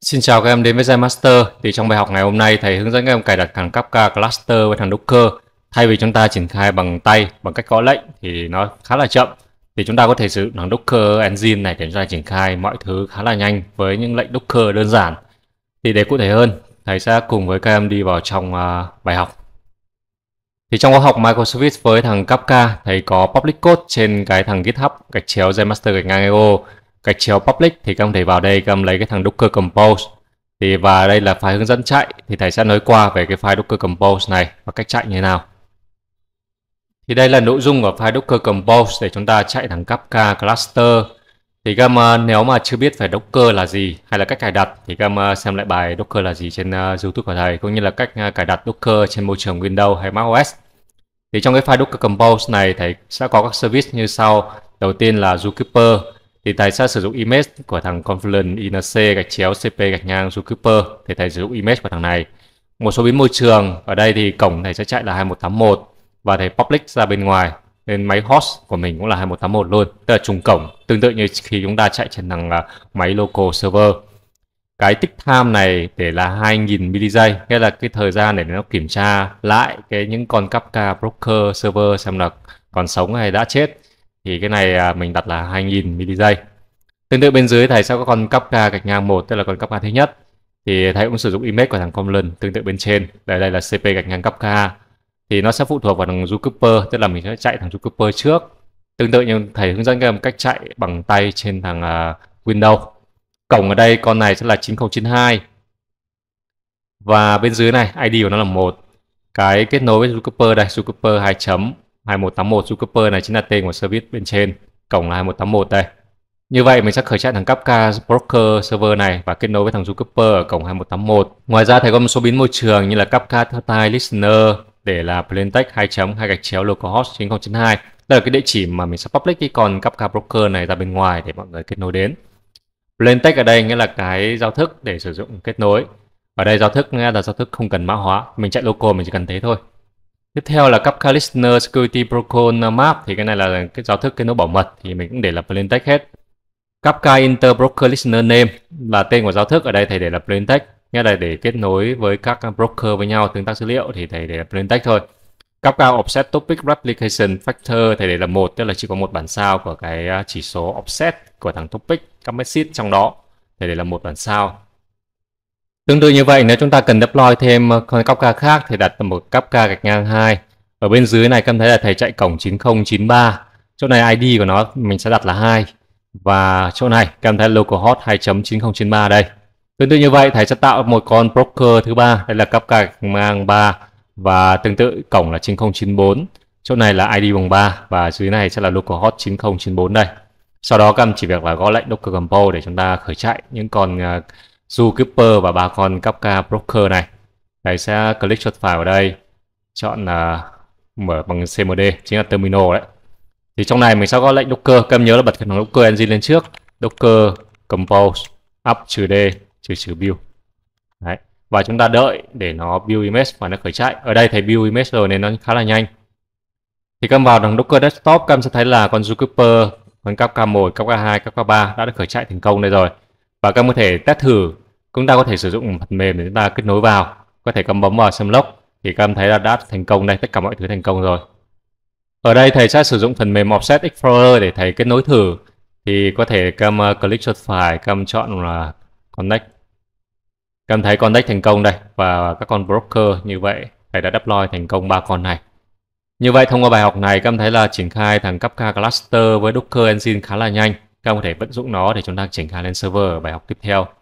Xin chào các em đến với Zen Master. Thì trong bài học ngày hôm nay, thầy hướng dẫn các em cài đặt thằng Kafka Cluster với thằng Docker. Thay vì chúng ta triển khai bằng tay, bằng cách gõ lệnh thì nó khá là chậm. Thì chúng ta có thể sử dụng thằng Docker Engine này để chúng ta triển khai mọi thứ khá là nhanh với những lệnh Docker đơn giản. Thì để cụ thể hơn, thầy sẽ cùng với các em đi vào trong à, bài học. Thì trong khóa học Microservice với thằng Kafka, thầy có public code trên cái thằng GitHub gạch chéo Zen Master gạch ngang ego gạch chéo public thì các em thể vào đây các em lấy cái thằng docker compose thì và đây là file hướng dẫn chạy thì thầy sẽ nói qua về cái file docker compose này và cách chạy như thế nào thì đây là nội dung của file docker compose để chúng ta chạy thằng Kafka cluster thì các em ờ, nếu mà chưa biết về docker là gì hay là cách cài đặt thì các em ờ, xem lại bài docker là gì trên ờ, youtube của thầy cũng như là cách cài đặt docker trên môi trường windows hay mac os thì trong cái file docker compose này thầy sẽ có các service như sau đầu tiên là zookeeper thì thầy sẽ sử dụng image của thằng Confluent INC gạch chéo CP gạch ngang Zookeeper thì thầy sử dụng image của thằng này một số biến môi trường ở đây thì cổng thầy sẽ chạy là 2181 và thầy public ra bên ngoài nên máy host của mình cũng là 2181 luôn tức là trùng cổng tương tự như khi chúng ta chạy trên thằng à, máy local server cái tick time này để là 2000 mili giây nghĩa là cái thời gian để nó kiểm tra lại cái những con Kafka broker server xem là còn sống hay đã chết thì cái này à, mình đặt là 2000 mili giây tương tự bên dưới thầy sẽ có con cấp ca gạch ngang một tức là con cấp ca thứ nhất thì thầy cũng sử dụng image của thằng Comlin tương tự bên trên đây đây là cp gạch ngang cấp ca thì nó sẽ phụ thuộc vào thằng Zuckerper tức là mình sẽ chạy thằng Zuckerper trước tương tự như thầy hướng dẫn các em cách chạy bằng tay trên thằng uh, Windows cổng ở đây con này sẽ là 9092 và bên dưới này ID của nó là một cái kết nối với Zuckerper đây Zuckerper 2 chấm 2181 Zucooper này chính là tên của service bên trên cổng là 2181 đây như vậy mình sẽ khởi chạy thằng Kafka Broker server này và kết nối với thằng Zucooper ở cổng 2181. Ngoài ra thầy có một số biến môi trường như là Kafka Thirty Listener để là plaintext 2 chấm hai gạch chéo localhost 9092. Đây là cái địa chỉ mà mình sẽ public cái con Kafka Broker này ra bên ngoài để mọi người kết nối đến. Plaintext ở đây nghĩa là cái giao thức để sử dụng kết nối. Ở đây giao thức nghĩa là giao thức không cần mã hóa, mình chạy local mình chỉ cần thế thôi. Tiếp theo là cấp Listener Security Protocol Map thì cái này là cái giao thức kết nối bảo mật thì mình cũng để là plaintext text hết. Kafka Inter Broker Listener Name là tên của giao thức ở đây thầy để là plaintext text nghĩa là để kết nối với các broker với nhau tương tác dữ liệu thì thầy để là plain text thôi. Kafka Offset Topic Replication Factor thầy để là một tức là chỉ có một bản sao của cái à, chỉ số offset của thằng topic các message trong đó thầy để là một bản sao Tương tự như vậy, nếu chúng ta cần deploy thêm ờ, con cấp ca khác thì đặt một cấp ca gạch ngang 2. Ở bên dưới này các thấy là thầy chạy cổng 9093. Chỗ này ID của nó mình sẽ đặt là 2. Và chỗ này các thấy localhost 2.9093 đây. Tương tự như vậy, thầy sẽ tạo một con broker thứ ba, đây là cấp ca gạch ngang 3 và tương tự cổng là 9094. Chỗ này là ID bằng 3 và dưới này sẽ là localhost 9094 đây. Sau đó các em chỉ việc là gõ lệnh docker compose để chúng ta khởi chạy những con uh, zookeeper và bà con Kafka Broker này. đây sẽ click short file ở đây, chọn là mở bằng CMD, chính là terminal đấy. Thì trong này mình sẽ có lệnh Docker, các em nhớ là bật cái thằng Docker Engine lên trước. Docker compose up trừ d trừ trừ build. Đấy. Và chúng ta đợi để nó build image và nó khởi chạy. Ở đây thấy build image rồi nên nó khá là nhanh. Thì các em vào thằng Docker Desktop, các em sẽ thấy là con Zookeeper, con Kafka 1, Kafka 2, Kafka 3 đã được khởi chạy thành công đây rồi và các em có thể test thử chúng ta có thể sử dụng phần mềm để chúng ta kết nối vào có thể cầm bấm vào xem lốc thì các em thấy là đã thành công đây tất cả mọi thứ thành công rồi ở đây thầy sẽ sử dụng phần mềm Offset Explorer để thầy kết nối thử thì có thể các em ờ, click chuột phải các em chọn là connect các em thấy connect thành công đây và các con broker như vậy thầy đã deploy thành công ba con này như vậy thông qua bài học này các em thấy là triển khai thằng Kafka Cluster với Docker Engine khá là nhanh các ông có thể vận dụng nó để chúng ta chỉnh khai lên server ở bài học tiếp theo